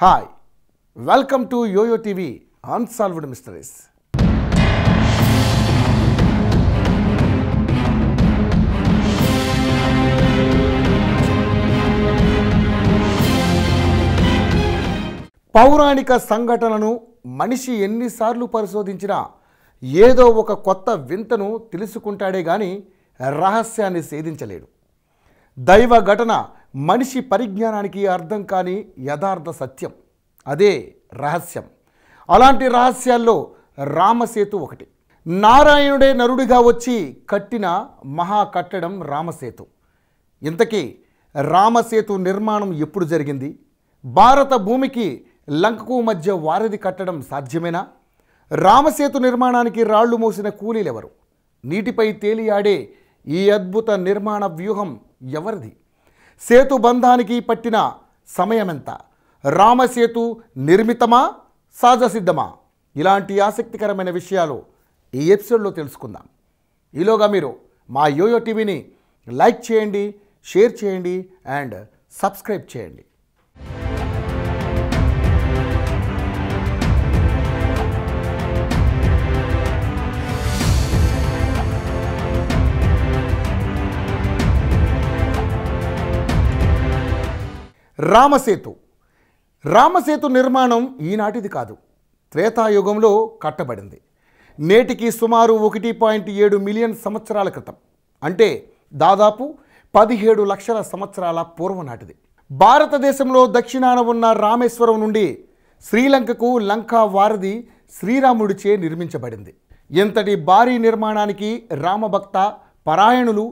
hi welcome to YoYo TV unsolved mysteries పౌరాణిక సంఘటనను మనిషి ఎన్నిసార్లు పరిశోధించినా ఏదో ఒక కొత్త వింతను తెలుసుకుంటాడే కానీ రహస్యాన్ని సేధించలేడు దైవ ఘటన మనిషి పరిజ్ఞానానికి అర్థం కాని యథార్థ సత్యం అదే రహస్యం అలాంటి రహస్యాల్లో రామసేతు ఒకటి నారాయణుడే నరుడిగా వచ్చి కట్టిన మహా కట్టడం రామసేతు ఇంతకీ రామసేతు నిర్మాణం ఎప్పుడు జరిగింది భారత భూమికి లంకకు మధ్య వారధి కట్టడం సాధ్యమేనా రామసేతు నిర్మాణానికి రాళ్లు మోసిన కూలీలెవరు నీటిపై తేలియాడే ఈ అద్భుత నిర్మాణ వ్యూహం ఎవరిది సేతు బంధానికి పట్టిన సమయమెంత రామసేతు నిర్మితమా సహజసిద్ధమా ఇలాంటి ఆసక్తికరమైన విషయాలు ఈ ఎపిసోడ్లో తెలుసుకుందాం ఈలోగా మీరు మా యోయో టీవీని లైక్ చేయండి షేర్ చేయండి అండ్ సబ్స్క్రైబ్ చేయండి రామసేతు రామసేతు నిర్మాణం ఈనాటిది కాదు త్రేతాయుగంలో కట్టబడింది నేటికి సుమారు ఒకటి పాయింట్ ఏడు మిలియన్ సంవత్సరాల క్రితం అంటే దాదాపు పదిహేడు లక్షల సంవత్సరాల పూర్వనాటిది భారతదేశంలో దక్షిణాన ఉన్న రామేశ్వరం నుండి శ్రీలంకకు లంకా వారధి శ్రీరాముడిచే నిర్మించబడింది ఇంతటి భారీ నిర్మాణానికి రామభక్త పరాయణులు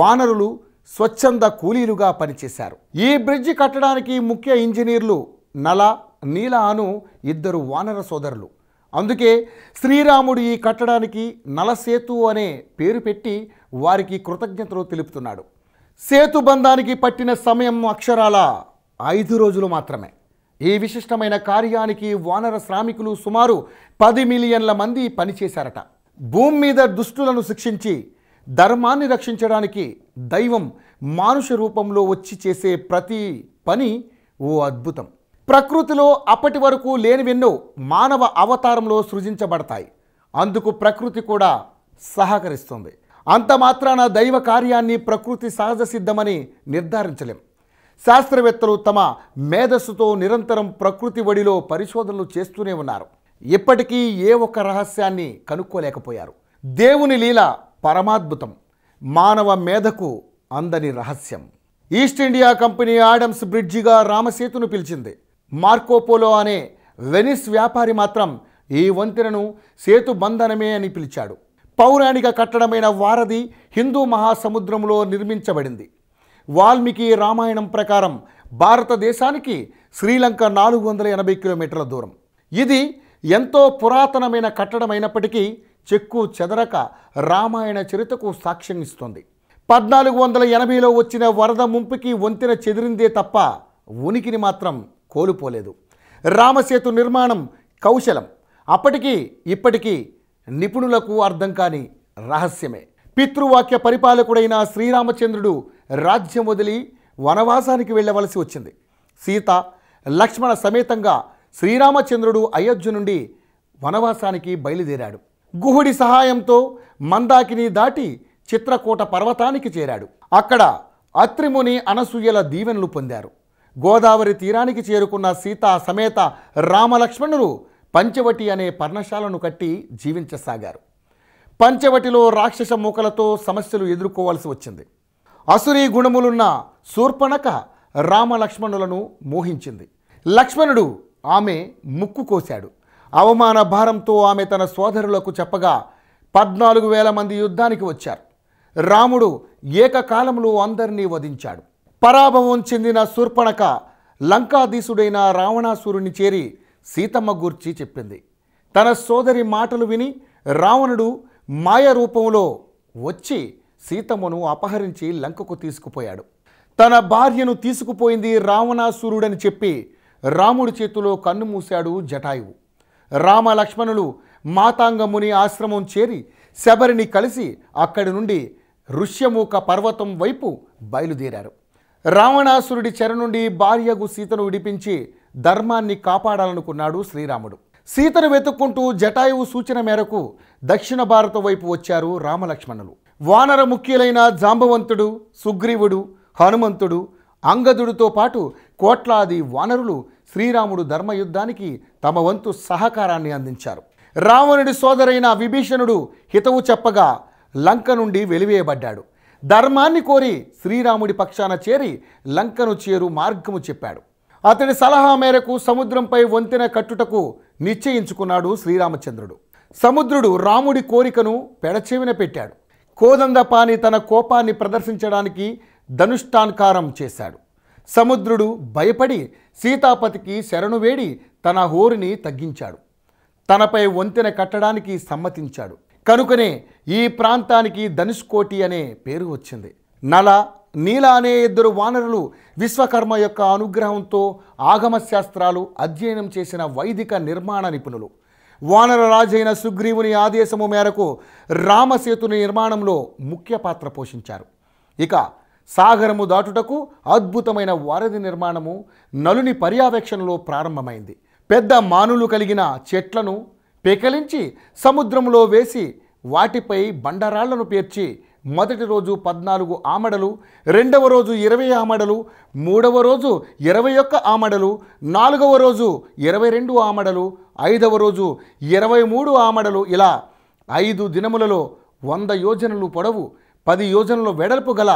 వానరులు స్వచ్ఛంద కూలీలుగా పనిచేశారు ఈ బ్రిడ్జి కట్టడానికి ముఖ్య ఇంజనీర్లు నల నీల అను ఇద్దరు వానర సోదరులు అందుకే శ్రీరాముడు ఈ కట్టడానికి నలసేతు అనే పేరు పెట్టి వారికి కృతజ్ఞతలు తెలుపుతున్నాడు సేతు బంధానికి పట్టిన సమయం అక్షరాల ఐదు రోజులు మాత్రమే ఈ విశిష్టమైన కార్యానికి వానర శ్రామికులు సుమారు పది మిలియన్ల మంది పనిచేశారట భూమి మీద దుష్టులను శిక్షించి ధర్మాన్ని రక్షించడానికి దైవం మానుష రూపంలో వచ్చి చేసే ప్రతి పని ఓ అద్భుతం ప్రకృతిలో అప్పటి వరకు లేనివెన్నో మానవ అవతారంలో సృజించబడతాయి అందుకు ప్రకృతి కూడా సహకరిస్తుంది అంత మాత్రాన దైవ కార్యాన్ని ప్రకృతి సహజ సిద్ధమని నిర్ధారించలేం శాస్త్రవేత్తలు తమ మేధస్సుతో నిరంతరం ప్రకృతి ఒడిలో పరిశోధనలు చేస్తూనే ఉన్నారు ఇప్పటికీ ఏ ఒక్క రహస్యాన్ని కనుక్కోలేకపోయారు దేవుని లీల పరమాద్భుతం మానవ మేధకు అందని రహస్యం ఈస్ట్ ఇండియా కంపెనీ ఆడమ్స్ బ్రిడ్జిగా రామసేతును పిలిచింది మార్కోపోలో అనే వెనిస్ వ్యాపారి మాత్రం ఈ వంతెనను సేతు బంధనమే అని పిలిచాడు పౌరాణిక కట్టడమైన వారధి హిందూ మహాసముద్రంలో నిర్మించబడింది వాల్మీకి రామాయణం ప్రకారం భారతదేశానికి శ్రీలంక నాలుగు వందల ఎనభై కిలోమీటర్ల దూరం ఇది ఎంతో పురాతనమైన కట్టడమైనప్పటికీ చెక్కు చెదరక రామాయణ చరితకు సాక్ష్యం ఇస్తుంది పద్నాలుగు వందల ఎనభైలో వచ్చిన వరద ముంపుకి వంతెన చెదిరిందే తప్ప ఉనికిని మాత్రం కోల్పోలేదు రామసేతు నిర్మాణం కౌశలం అప్పటికీ ఇప్పటికీ నిపుణులకు అర్థం కాని రహస్యమే పితృవాక్య పరిపాలకుడైన శ్రీరామచంద్రుడు రాజ్యం వదిలి వనవాసానికి వెళ్ళవలసి వచ్చింది సీత లక్ష్మణ సమేతంగా శ్రీరామచంద్రుడు అయోధ్య నుండి వనవాసానికి బయలుదేరాడు గుహుడి సహాయంతో మందాకిని దాటి చిత్రకూట పర్వతానికి చేరాడు అక్కడ అత్రిముని అనసూయల దీవెనలు పొందారు గోదావరి తీరానికి చేరుకున్న సీతా సమేత రామలక్ష్మణులు పంచవటి అనే పర్ణశాలను కట్టి జీవించసాగారు పంచవటిలో రాక్షస మూకలతో సమస్యలు ఎదుర్కోవాల్సి వచ్చింది అసురీ గుణములున్న శూర్పణక రామలక్ష్మణులను మోహించింది లక్ష్మణుడు ఆమె ముక్కు కోశాడు అవమాన భారంతో ఆమె తన సోదరులకు చెప్పగా పద్నాలుగు వేల మంది యుద్ధానికి వచ్చారు రాముడు ఏకకాలంలో అందరినీ వధించాడు పరాభవం చెందిన శూర్పణక లంకాధీసుడైన రావణాసురుణ్ణి చేరి సీతమ్మ గూర్చి చెప్పింది తన సోదరి మాటలు విని రావణుడు మాయ రూపంలో వచ్చి సీతమ్మను అపహరించి లంకకు తీసుకుపోయాడు తన భార్యను తీసుకుపోయింది రావణాసురుడని చెప్పి రాముడి చేతిలో కన్ను మూశాడు జటాయువు రామ లక్ష్మణులు మాతాంగముని ఆశ్రమం చేరి శబరిని కలిసి అక్కడి నుండి ఋష్యమూక పర్వతం వైపు బయలుదేరారు రావణాసురుడి చెర నుండి భార్యకు సీతను విడిపించి ధర్మాన్ని కాపాడాలనుకున్నాడు శ్రీరాముడు సీతను వెతుక్కుంటూ జటాయువు సూచన మేరకు దక్షిణ భారత వైపు వచ్చారు రామలక్ష్మణులు వానర ముఖ్యులైన జాంబవంతుడు సుగ్రీవుడు హనుమంతుడు అంగదుడితో పాటు కోట్లాది వానరులు శ్రీరాముడు ధర్మయుద్ధానికి తమ వంతు సహకారాన్ని అందించారు రావణుడి సోదరైన విభీషణుడు హితవు చెప్పగా లంక నుండి వెలివేయబడ్డాడు ధర్మాన్ని కోరి శ్రీరాముడి పక్షాన చేరి లంకను చేరు మార్గము చెప్పాడు అతడి సలహా మేరకు సముద్రంపై వంతెన కట్టుటకు నిశ్చయించుకున్నాడు శ్రీరామచంద్రుడు సముద్రుడు రాముడి కోరికను పెడచెవిన పెట్టాడు కోదందపాని తన కోపాన్ని ప్రదర్శించడానికి ధనుష్టాన్కారం చేశాడు సముద్రుడు భయపడి సీతాపతికి శరణు వేడి తన హోరిని తగ్గించాడు తనపై వంతెన కట్టడానికి సమ్మతించాడు కనుకనే ఈ ప్రాంతానికి ధనుష్కోటి అనే పేరు వచ్చింది నల నీల అనే ఇద్దరు వానరులు విశ్వకర్మ యొక్క అనుగ్రహంతో ఆగమ శాస్త్రాలు అధ్యయనం చేసిన వైదిక నిర్మాణ నిపుణులు వానర రాజైన సుగ్రీవుని ఆదేశము మేరకు రామసేతు నిర్మాణంలో ముఖ్య పాత్ర పోషించారు ఇక సాగరము దాటుటకు అద్భుతమైన వారధి నిర్మాణము నలుని పర్యవేక్షణలో ప్రారంభమైంది పెద్ద మానులు కలిగిన చెట్లను పెకలించి సముద్రంలో వేసి వాటిపై బండరాళ్లను పేర్చి మొదటి రోజు పద్నాలుగు ఆమడలు రెండవ రోజు ఇరవై ఆమడలు మూడవ రోజు ఇరవై ఒక్క ఆమడలు నాలుగవ రోజు ఇరవై రెండు ఆమడలు ఐదవ రోజు ఇరవై మూడు ఆమడలు ఇలా ఐదు దినములలో వంద యోజనలు పొడవు పది యోజనలు వెడల్పు గల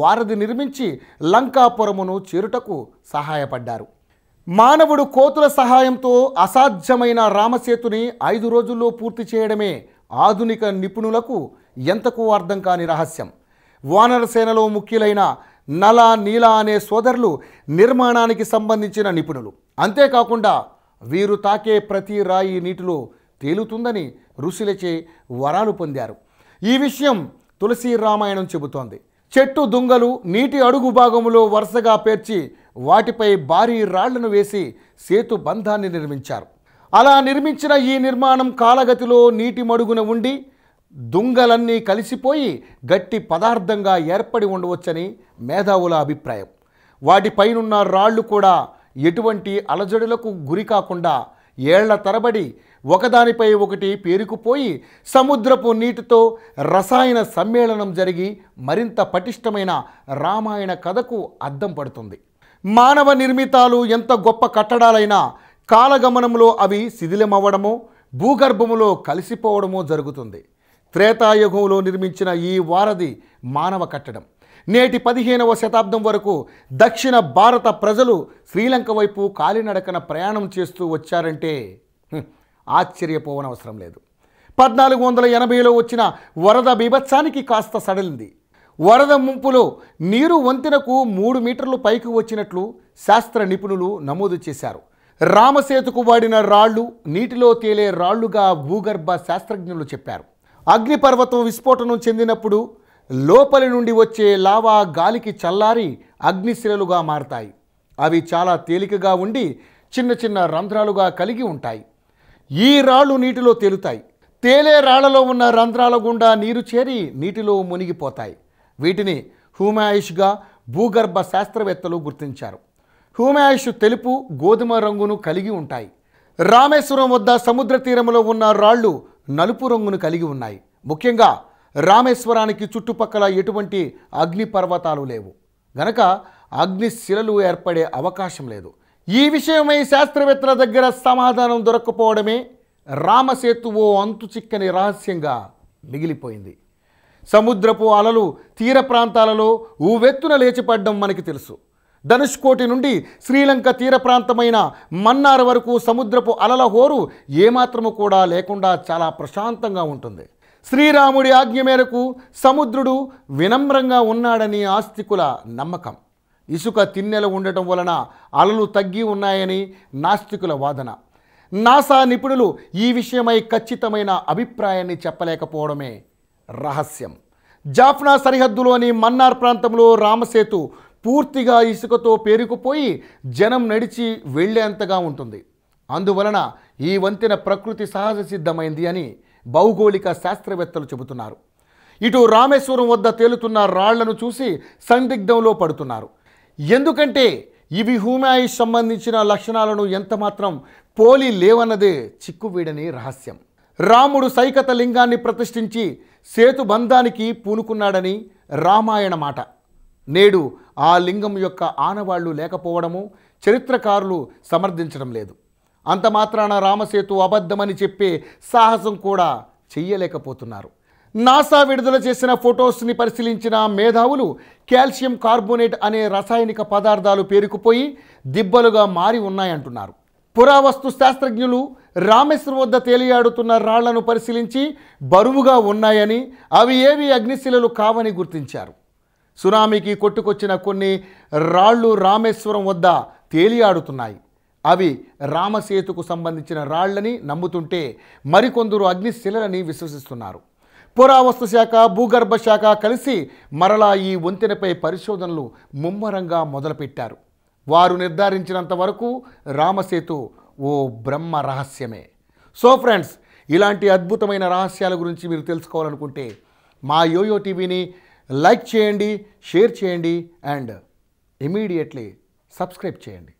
వారధి నిర్మించి లంకాపురమును చేరుటకు సహాయపడ్డారు మానవుడు కోతుల సహాయంతో అసాధ్యమైన రామసేతుని ఐదు రోజుల్లో పూర్తి చేయడమే ఆధునిక నిపుణులకు ఎంతకు అర్థం కాని రహస్యం వానరసేనలో ముఖ్యులైన నల నీల అనే సోదరులు నిర్మాణానికి సంబంధించిన నిపుణులు అంతేకాకుండా వీరు తాకే ప్రతి రాయి నీటిలో తేలుతుందని ఋషులచే వరాలు పొందారు ఈ విషయం తులసి రామాయణం చెబుతోంది చెట్టు దుంగలు నీటి అడుగు భాగములో వరుసగా పేర్చి వాటిపై భారీ రాళ్లను వేసి సేతు బంధాన్ని నిర్మించారు అలా నిర్మించిన ఈ నిర్మాణం కాలగతిలో నీటి మడుగున ఉండి దుంగలన్నీ కలిసిపోయి గట్టి పదార్థంగా ఏర్పడి ఉండవచ్చని మేధావుల అభిప్రాయం వాటిపైనున్న రాళ్ళు కూడా ఎటువంటి అలజడులకు గురి కాకుండా ఏళ్ల తరబడి ఒకదానిపై ఒకటి పేరుకుపోయి సముద్రపు నీటితో రసాయన సమ్మేళనం జరిగి మరింత పటిష్టమైన రామాయణ కథకు అద్దం పడుతుంది మానవ నిర్మితాలు ఎంత గొప్ప కట్టడాలైనా కాలగమనంలో అవి శిథిలమవ్వడమో భూగర్భములో కలిసిపోవడమో జరుగుతుంది త్రేతాయుగంలో నిర్మించిన ఈ వారధి మానవ కట్టడం నేటి పదిహేనవ శతాబ్దం వరకు దక్షిణ భారత ప్రజలు శ్రీలంక వైపు కాలినడకన ప్రయాణం చేస్తూ వచ్చారంటే ఆశ్చర్యపోవనవసరం లేదు పద్నాలుగు వందల ఎనభైలో వచ్చిన వరద బీభత్సానికి కాస్త సడలింది వరద ముంపులో నీరు వంతెనకు మూడు మీటర్లు పైకి వచ్చినట్లు శాస్త్ర నిపుణులు నమోదు చేశారు రామసేతుకు వాడిన రాళ్ళు నీటిలో తేలే రాళ్లుగా భూగర్భ శాస్త్రజ్ఞులు చెప్పారు అగ్నిపర్వతం విస్ఫోటనం చెందినప్పుడు లోపలి నుండి వచ్చే లావా గాలికి చల్లారి అగ్నిశిలలుగా మారతాయి అవి చాలా తేలికగా ఉండి చిన్న చిన్న రంధ్రాలుగా కలిగి ఉంటాయి ఈ రాళ్ళు నీటిలో తేలుతాయి తేలే రాళ్లలో ఉన్న రంధ్రాల గుండా నీరు చేరి నీటిలో మునిగిపోతాయి వీటిని హుమాయిష్గా భూగర్భ శాస్త్రవేత్తలు గుర్తించారు హ్యూమాష్ తెలుపు గోధుమ రంగును కలిగి ఉంటాయి రామేశ్వరం వద్ద సముద్ర తీరంలో ఉన్న రాళ్ళు నలుపు రంగును కలిగి ఉన్నాయి ముఖ్యంగా రామేశ్వరానికి చుట్టుపక్కల ఎటువంటి అగ్నిపర్వతాలు లేవు గనక అగ్నిశిలలు ఏర్పడే అవకాశం లేదు ఈ విషయమై శాస్త్రవేత్తల దగ్గర సమాధానం దొరకపోవడమే రామసేతు ఓ అంతు చిక్కని రహస్యంగా మిగిలిపోయింది సముద్రపు అలలు తీర ప్రాంతాలలో ఊవెత్తున లేచిపడ్డం మనకి తెలుసు ధనుష్కోటి నుండి శ్రీలంక తీర ప్రాంతమైన మన్నార్ వరకు సముద్రపు అలల హోరు ఏమాత్రము కూడా లేకుండా చాలా ప్రశాంతంగా ఉంటుంది శ్రీరాముడి ఆజ్ఞ మేరకు సముద్రుడు వినమ్రంగా ఉన్నాడని ఆస్తికుల నమ్మకం ఇసుక తిన్నెలు ఉండటం వలన అలలు తగ్గి ఉన్నాయని నాస్తికుల వాదన నాసా నిపుణులు ఈ విషయమై ఖచ్చితమైన అభిప్రాయాన్ని చెప్పలేకపోవడమే రహస్యం జాఫ్నా సరిహద్దులోని మన్నార్ ప్రాంతంలో రామసేతు పూర్తిగా ఇసుకతో పేరుకుపోయి జనం నడిచి వెళ్లేంతగా ఉంటుంది అందువలన ఈ వంతెన ప్రకృతి సహజ సిద్ధమైంది అని భౌగోళిక శాస్త్రవేత్తలు చెబుతున్నారు ఇటు రామేశ్వరం వద్ద తేలుతున్న రాళ్లను చూసి సందిగ్ధంలో పడుతున్నారు ఎందుకంటే ఇవి హూమాయి సంబంధించిన లక్షణాలను ఎంతమాత్రం పోలి లేవన్నదే చిక్కువీడని రహస్యం రాముడు సైకత లింగాన్ని ప్రతిష్ఠించి సేతుబంధానికి పూనుకున్నాడని రామాయణ మాట నేడు ఆ లింగం యొక్క ఆనవాళ్లు లేకపోవడము చరిత్రకారులు సమర్థించడం లేదు అంత మాత్రాన రామసేతు అబద్ధమని చెప్పే సాహసం కూడా చెయ్యలేకపోతున్నారు నాసా విడుదల చేసిన ఫొటోస్ని పరిశీలించిన మేధావులు కాల్షియం కార్బోనేట్ అనే రసాయనిక పదార్థాలు పేరుకుపోయి దిబ్బలుగా మారి ఉన్నాయంటున్నారు పురావస్తు శాస్త్రజ్ఞులు రామేశ్వర వద్ద తేలియాడుతున్న రాళ్లను పరిశీలించి బరువుగా ఉన్నాయని అవి ఏవి అగ్నిశిలలు కావని గుర్తించారు సునామీకి కొట్టుకొచ్చిన కొన్ని రాళ్ళు రామేశ్వరం వద్ద తేలియాడుతున్నాయి అవి రామసేతుకు సంబంధించిన రాళ్లని నమ్ముతుంటే మరికొందరు అగ్నిశిలని విశ్వసిస్తున్నారు పురావస్తు శాఖ భూగర్భ శాఖ కలిసి మరలా ఈ వంతెనపై పరిశోధనలు ముమ్మరంగా మొదలుపెట్టారు వారు నిర్ధారించినంత వరకు రామసేతు ఓ బ్రహ్మ రహస్యమే సో ఫ్రెండ్స్ ఇలాంటి అద్భుతమైన రహస్యాల గురించి మీరు తెలుసుకోవాలనుకుంటే మా యోయో టీవీని లైక్ చేయండి షేర్ చేయండి అండ్ ఇమీడియట్లీ సబ్స్క్రైబ్ చేయండి